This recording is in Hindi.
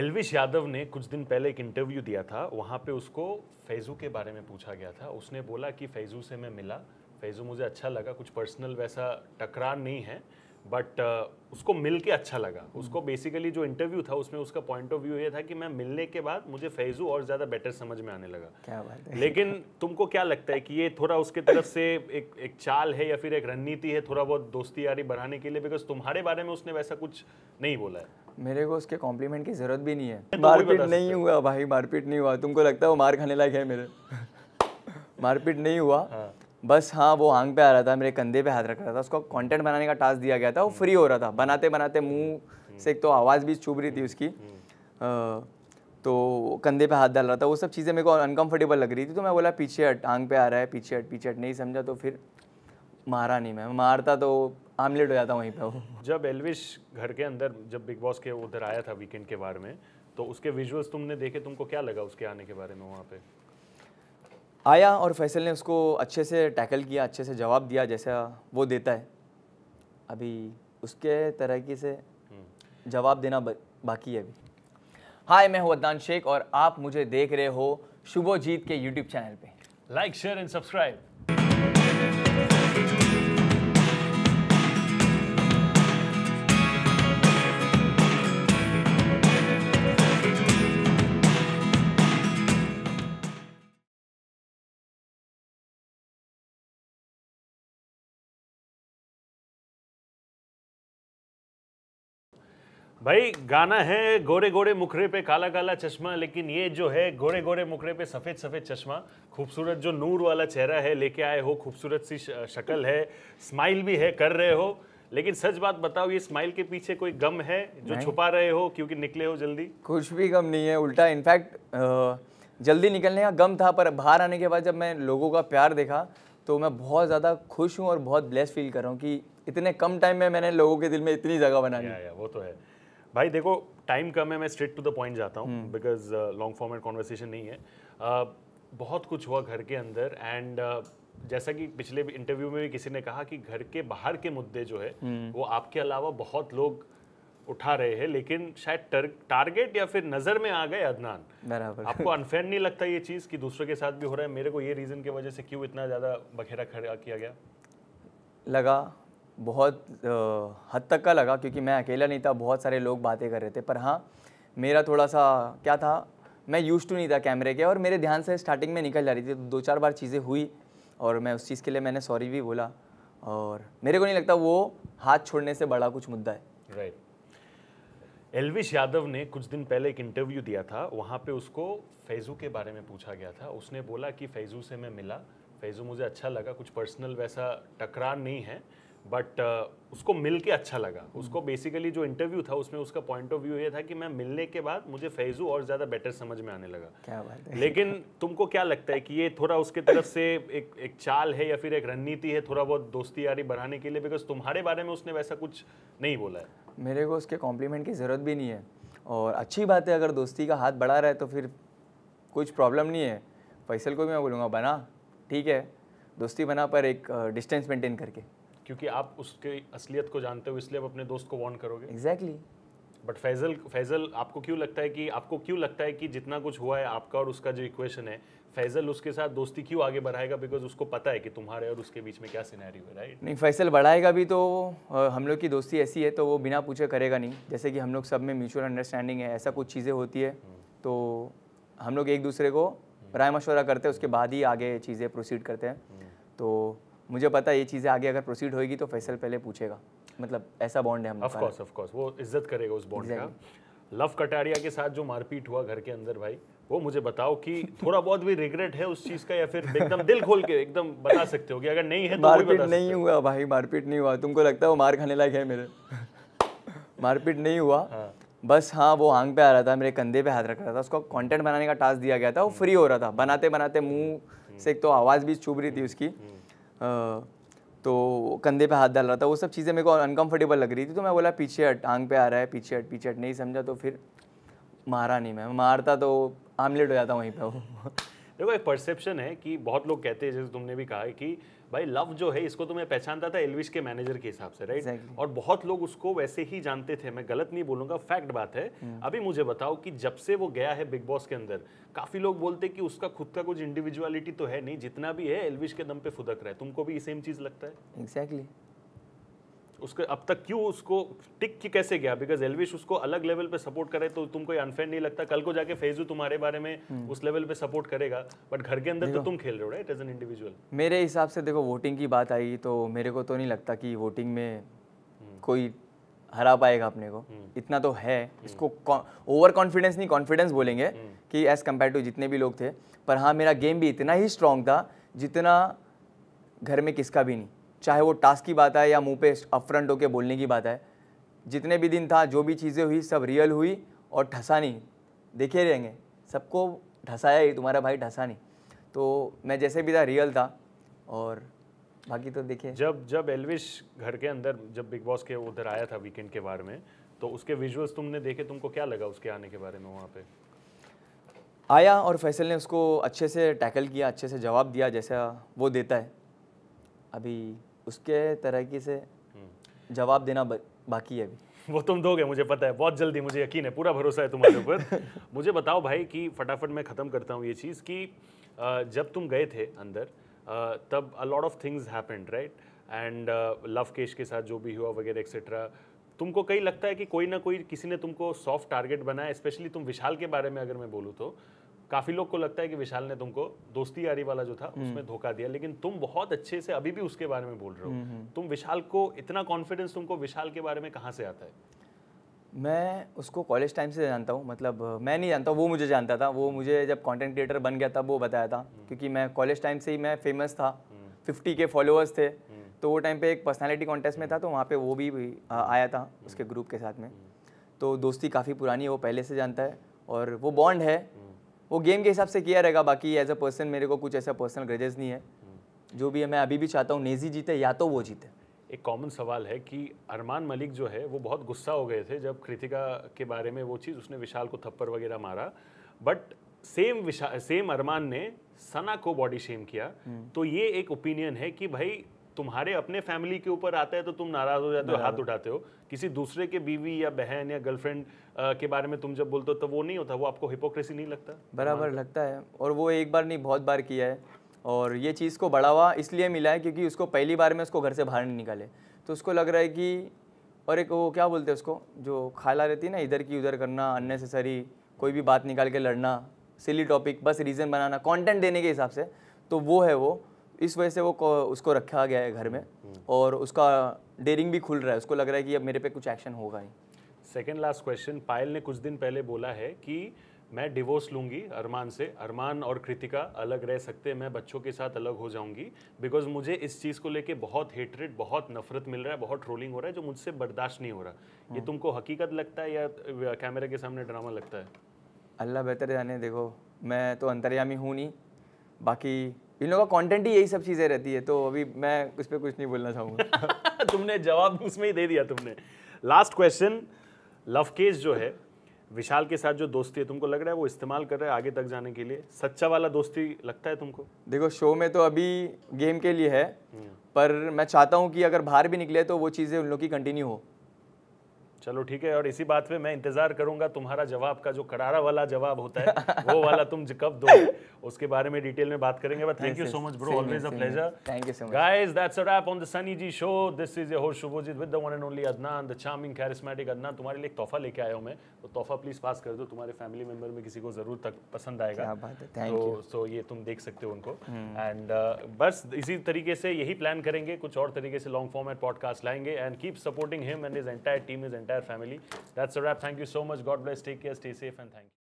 एलविश यादव ने कुछ दिन पहले एक इंटरव्यू दिया था वहाँ पे उसको फैज़ू के बारे में पूछा गया था उसने बोला कि फैज़ू से मैं मिला फैज़ू मुझे अच्छा लगा कुछ पर्सनल वैसा टकरार नहीं है बट uh, उसको मिल के अच्छा लगा उसको बेसिकली हम्म। जो इंटरव्यू था उसमें उसका पॉइंट ऑफ व्यू ये था कि मैं मिलने के बाद मुझे फैजू और ज़्यादा बेटर समझ में आने लगा क्या बात है लेकिन तुमको क्या लगता है कि ये थोड़ा उसके तरफ से एक एक चाल है या फिर एक रणनीति है थोड़ा बहुत दोस्ती यारी बढ़ाने के लिए बिकॉज तुम्हारे बारे में उसने वैसा कुछ नहीं बोला है मेरे को उसके कॉम्प्लीमेंट की ज़रूरत भी नहीं है तो मारपीट नहीं हुआ भाई मारपीट नहीं हुआ तुमको लगता है वो मार खाने लायक है मेरे मारपीट नहीं हुआ हाँ। बस हाँ वो आंग पे आ रहा था मेरे कंधे पे हाथ रख रहा था उसको कंटेंट बनाने का टास्क दिया गया था वो फ्री हम्म। हो रहा था बनाते बनाते हम्म। मुंह हम्म। से एक तो आवाज़ भी चुभ रही थी उसकी तो कंधे पे हाथ डाल रहा था वो सब चीज़ें मेरे को अनकंफर्टेबल लग रही थी तो मैं बोला पीछे हट आंग पे आ रहा है पीछे हट पीछे हट नहीं समझा तो फिर मारा नहीं मैं मारता तो आमलेट हो जाता वहीं पर जब एलविश घर के अंदर जब बिग बॉस के उधर आया था वीकेंड के बारे में तो उसके विजुअल्स तुमने देखे तुमको क्या लगा उसके आने के बारे में वहाँ पे आया और फैसल ने उसको अच्छे से टैकल किया अच्छे से जवाब दिया जैसा वो देता है अभी उसके तरीके से जवाब देना बाकी है अभी हाय मैं हूँ अदनान शेख और आप मुझे देख रहे हो शुभोजीत के यूट्यूब चैनल पे लाइक शेयर एंड सब्सक्राइब भाई गाना है गोरे गोरे मुखरे पे काला काला चश्मा लेकिन ये जो है गोरे गोरे मुखरे पे सफ़ेद सफ़ेद चश्मा खूबसूरत जो नूर वाला चेहरा है लेके आए हो खूबसूरत सी शक्ल है स्माइल भी है कर रहे हो लेकिन सच बात बताओ ये स्माइल के पीछे कोई गम है जो छुपा रहे हो क्योंकि निकले हो जल्दी कुछ भी गम नहीं है उल्टा इनफैक्ट जल्दी निकलने का गम था पर बाहर आने के बाद जब मैं लोगों का प्यार देखा तो मैं बहुत ज़्यादा खुश हूँ और बहुत ब्लेस फील कर रहा हूँ कि इतने कम टाइम में मैंने लोगों के दिल में इतनी जगह बना लिया वो तो है भाई देखो टाइम कम है मैं स्ट्रेट टू द पॉइंट जाता हूँ बिकॉज लॉन्ग फॉर्मेट कॉन्वर्सेशन नहीं है uh, बहुत कुछ हुआ घर के अंदर एंड uh, जैसा कि पिछले इंटरव्यू में भी किसी ने कहा कि घर के बाहर के मुद्दे जो है hmm. वो आपके अलावा बहुत लोग उठा रहे हैं लेकिन शायद टारगेट या फिर नजर में आ गए अदनान बराबर आपको अनफेयर नहीं लगता ये चीज़ कि दूसरों के साथ भी हो रहा है मेरे को ये रीज़न की वजह से क्यों इतना ज़्यादा बखेरा खड़ा किया गया लगा बहुत हद तक का लगा क्योंकि मैं अकेला नहीं था बहुत सारे लोग बातें कर रहे थे पर हाँ मेरा थोड़ा सा क्या था मैं यूज़ टू नहीं था कैमरे के और मेरे ध्यान से स्टार्टिंग में निकल जा रही थी तो दो चार बार चीज़ें हुई और मैं उस चीज़ के लिए मैंने सॉरी भी बोला और मेरे को नहीं लगता वो हाथ छोड़ने से बड़ा कुछ मुद्दा है राइट एलविश यादव ने कुछ दिन पहले एक इंटरव्यू दिया था वहाँ पे उसको फैजू के बारे में पूछा गया था उसने बोला कि फैजू से मैं मिला फैजू मुझे अच्छा लगा कुछ पर्सनल वैसा टकरार नहीं है बट uh, उसको मिल के अच्छा लगा उसको बेसिकली हम्म। जो इंटरव्यू था उसमें उसका पॉइंट ऑफ व्यू ये था कि मैं मिलने के बाद मुझे फैजू और ज़्यादा बेटर समझ में आने लगा क्या बात है लेकिन तुमको क्या लगता है कि ये थोड़ा उसके तरफ से एक एक चाल है या फिर एक रणनीति है थोड़ा बहुत दोस्ती यारी बढ़ाने के लिए बिकॉज तुम्हारे बारे में उसने वैसा कुछ नहीं बोला है मेरे को उसके कॉम्प्लीमेंट की ज़रूरत भी नहीं है और अच्छी बात है अगर दोस्ती का हाथ बढ़ा रहा है तो फिर कुछ प्रॉब्लम नहीं है फैसल को भी मैं बोलूँगा बना ठीक है दोस्ती बना पर एक डिस्टेंस मेंटेन करके क्योंकि आप उसके असलियत को जानते हो इसलिए आप अपने दोस्त को वॉन्ट करोगे एग्जैक्टली बट फैजल फैजल आपको क्यों लगता है कि आपको क्यों लगता है कि जितना कुछ हुआ है आपका और उसका जो इक्वेशन है फैजल उसके साथ दोस्ती क्यों आगे बढ़ाएगा बिकॉज उसको पता है कि तुम्हारे और उसके बीच में क्या सिनेरियो है राइट नहीं फैसल बढ़ाएगा भी तो हम लोग की दोस्ती ऐसी है तो वो बिना पूछे करेगा नहीं जैसे कि हम लोग सब में म्यूचुअल अंडरस्टैंडिंग है ऐसा कुछ चीज़ें होती है हम्म। तो हम लोग एक दूसरे को हम्म। राय मशवरा करते हैं उसके बाद ही आगे चीज़ें प्रोसीड करते हैं हम्म। तो मुझे पता है ये चीज़ें आगे अगर प्रोसीड होगी तो फैसल पहले पूछेगा मतलब ऐसा बॉन्ड है हम ऑफ कोर्स ऑफ कोर्स वो इज्जत करेगा उस बॉन्ड का लव कटारिया के साथ जो मारपीट हुआ घर के अंदर भाई वो मुझे बताओ कि थोड़ा बहुत भी रिग्रेट है उस चीज का या फिर एकदम दिल खोल के एकदम बता सकते हो कि अगर नहीं है तो मारपीट नहीं हुआ भाई मारपीट नहीं हुआ तुमको लगता है वो मार खाने लायक है मेरे मारपीट नहीं हुआ हाँ। बस हाँ वो आंग पे आ रहा था मेरे कंधे पे हाथ रख रहा था उसको कंटेंट बनाने का टास्क दिया गया था वो फ्री हो रहा था बनाते बनाते मुंह से एक तो आवाज़ भी चुभ रही थी उसकी हम्म। तो कंधे पे हाथ डाल रहा था वो सब चीज़ें मेरे को अनकंफर्टेबल लग रही थी तो मैं बोला पीछे हट आंग पे आ रहा है पीछे हट पीछे हट नहीं समझा तो फिर मारा नहीं मैं मारता तो आमलेट हो जाता वहीं पे देखो एक परसेप्शन है कि बहुत लोग कहते हैं जैसे तुमने भी कहा कि भाई लव जो है इसको तो मैं पहचानता था एलविश के मैनेजर के हिसाब से राइट exactly. और बहुत लोग उसको वैसे ही जानते थे मैं गलत नहीं बोलूंगा फैक्ट बात है yeah. हम्म। अभी मुझे बताओ कि जब से वो गया है बिग बॉस के अंदर काफी लोग बोलते कि उसका खुद का कुछ इंडिविजुअलिटी तो है नहीं जितना भी है एलविश के दम पे फुदक रहा है तुमको भी सेम चीज लगता है एग्जैक्टली exactly. उसके अब तक क्यों उसको टिक की कैसे गया बिकॉज एलविश उसको अलग लेवल पे सपोर्ट करे तो तुमको अनफेयर नहीं लगता कल को जाके फेजू तुम्हारे बारे में हम्म। उस लेवल पे सपोर्ट करेगा बट घर के अंदर तो तुम खेल रहे हो राइट एज एन इंडिविजुअल मेरे हिसाब से देखो वोटिंग की बात आई तो मेरे को तो नहीं लगता कि वोटिंग में हम्म। कोई हरा पाएगा अपने को हम्म। इतना तो है इसको ओवर कॉन्फिडेंस नहीं कॉन्फिडेंस बोलेंगे कि एज़ कम्पेयर टू जितने भी लोग थे पर हाँ मेरा गेम भी इतना ही स्ट्रांग था जितना घर में किसका भी नहीं चाहे वो टास्क की बात आए या मुंह पे अपफ्रंट होके बोलने की बात आए जितने भी दिन था जो भी चीज़ें हुई सब रियल हुई और ठसा नहीं देखे रहेंगे सबको ढसाया ही तुम्हारा भाई ढसा नहीं तो मैं जैसे भी था रियल था और बाकी तो देखिए जब जब एलविश घर के अंदर जब बिग बॉस के उधर आया था वीकेंड के बारे में तो उसके विजुअल्स तुमने देखे तुमको क्या लगा उसके आने के बारे में वहाँ पे आया और फैसल ने उसको अच्छे से टैकल किया अच्छे से जवाब दिया जैसा वो देता है अभी उसके तरीके से हम्म। जवाब देना बाकी है अभी वो तुम दोगे मुझे पता है बहुत जल्दी मुझे यकीन है पूरा भरोसा है तुम्हारे ऊपर मुझे बताओ भाई कि फटाफट मैं ख़त्म करता हूँ ये चीज़ कि जब तुम गए थे अंदर तब a lot of things happened right and Lovekesh के साथ जो भी हुआ वगैरह एक्सेट्रा तुमको कहीं लगता है कि कोई ना कोई किसी ने तुमको सॉफ्ट टारगेट बनाया स्पेशली तुम विशाल के बारे में अगर मैं बोलूँ तो काफ़ी लोग को लगता है कि विशाल ने तुमको दोस्ती यारी वाला जो था हम्म। उसमें धोखा दिया लेकिन तुम बहुत अच्छे से अभी भी उसके बारे में बोल रहे हो हम्म, हम्म। तुम विशाल को इतना कॉन्फिडेंस तुमको विशाल के बारे में कहाँ से आता है मैं उसको कॉलेज टाइम से जानता हूँ मतलब मैं नहीं जानता वो मुझे जानता था वो मुझे जब कंटेंट क्रिएटर बन गया था वो बताया था क्योंकि मैं कॉलेज टाइम से ही मैं फेमस था फिफ्टी के फॉलोअर्स थे तो वो टाइम पे एक पर्सनालिटी कॉन्टेस्ट में था तो वहाँ पे वो भी आया था उसके ग्रुप के साथ में तो दोस्ती काफ़ी पुरानी है वो पहले से जानता है और वो बॉन्ड है वो गेम के हिसाब से किया रहेगा बाकी एज अ पर्सन मेरे को कुछ ऐसा पर्सनल ग्रेजेस नहीं है हम्म। जो भी है मैं अभी भी चाहता हूँ नेजी जीते या तो वो जीते एक कॉमन सवाल है कि अरमान मलिक जो है वो बहुत गुस्सा हो गए थे जब कृतिका के बारे में वो चीज़ उसने विशाल को थप्पड़ वगैरह मारा but same Vishal same Armaan ने सना को बॉडी शेम किया हम्म। तो ये एक ओपिनियन है कि भाई तुम्हारे अपने फैमिली के ऊपर आता है तो तुम नाराज हो जाते हो हाथ उठाते हो किसी दूसरे के बीवी या बहन या गर्लफ्रेंड के बारे में तुम जब बोलते हो तो वो नहीं होता वो आपको हिपोक्रेसी नहीं लगता बराबर लगता है और वो एक बार नहीं बहुत बार किया है और ये चीज़ को बढ़ावा इसलिए मिला है क्योंकि उसको पहली बार में उसको घर से बाहर नहीं निकाले तो उसको लग रहा है कि और एक वो क्या बोलते हैं उसको जो खाला रहती है ना इधर की उधर करना अननेसेसरी कोई भी बात निकाल के लड़ना सिली टॉपिक बस रीज़न बनाना कंटेंट देने के हिसाब से तो वो है वो इस वजह से वो उसको रखा गया है घर में हम्म। और उसका डेरिंग भी खुल रहा है उसको लग रहा है कि अब मेरे पे कुछ एक्शन होगा ही सेकेंड लास्ट क्वेश्चन पायल ने कुछ दिन पहले बोला है कि मैं डिवोर्स लूंगी अरमान से अरमान और कृतिका अलग रह सकते हैं मैं बच्चों के साथ अलग हो जाऊंगी बिकॉज मुझे इस चीज़ को लेके बहुत हेटरेट बहुत नफरत मिल रहा है बहुत ट्रोलिंग हो रहा है जो मुझसे बर्दाश्त नहीं हो रहा ये हम्म। तुमको हकीकत लगता है या कैमरे के सामने ड्रामा लगता है अल्लाह बेहतर जाने देखो मैं तो अंतर्यामी हूँ नहीं बाकी इन लोगों का कंटेंट ही यही सब चीज़ें रहती है तो अभी मैं उस पर कुछ नहीं बोलना चाहूँगा तुमने जवाब उसमें ही दे दिया तुमने लास्ट क्वेश्चन लव केस जो है विशाल के साथ जो दोस्ती है तुमको लग रहा है वो इस्तेमाल कर रहा है आगे तक जाने के लिए सच्चा वाला दोस्ती लगता है तुमको देखो शो में तो अभी गेम के लिए है हम्म। पर मैं चाहता हूँ कि अगर बाहर भी निकले तो वो चीज़ें उन लोग की कंटिन्यू हो चलो ठीक है और इसी बात पे मैं इंतजार करूंगा तुम्हारा जवाब का जो करारा वाला जवाब होता है वो वाला तुम कब दो उसके बारे में डिटेल में बात करेंगे but thank you so much bro always a pleasure thank you so much guys that's a wrap on the Sunny ji show this is your Shubhojit with the one and only Adnan the charming charismatic Adnan तुम्हारे लिए एक तोहफा लेके आया हूं मैं तो तोहफा प्लीज पास कर दो तुम्हारे फैमिली मेंबर में किसी को जरूर तक पसंद आएगा क्या बात है थैंक यू सो ये तुम देख सकते हो उनको एंड हम्म। uh, बस इसी तरीके से यही प्लान करेंगे कुछ और तरीके से लॉन्ग फॉर्मेट पॉडकास्ट लाएंगे and keep supporting him and his entire team is entire entire family. That's a wrap. Thank you so much. God bless. Take care. Stay safe and thank you.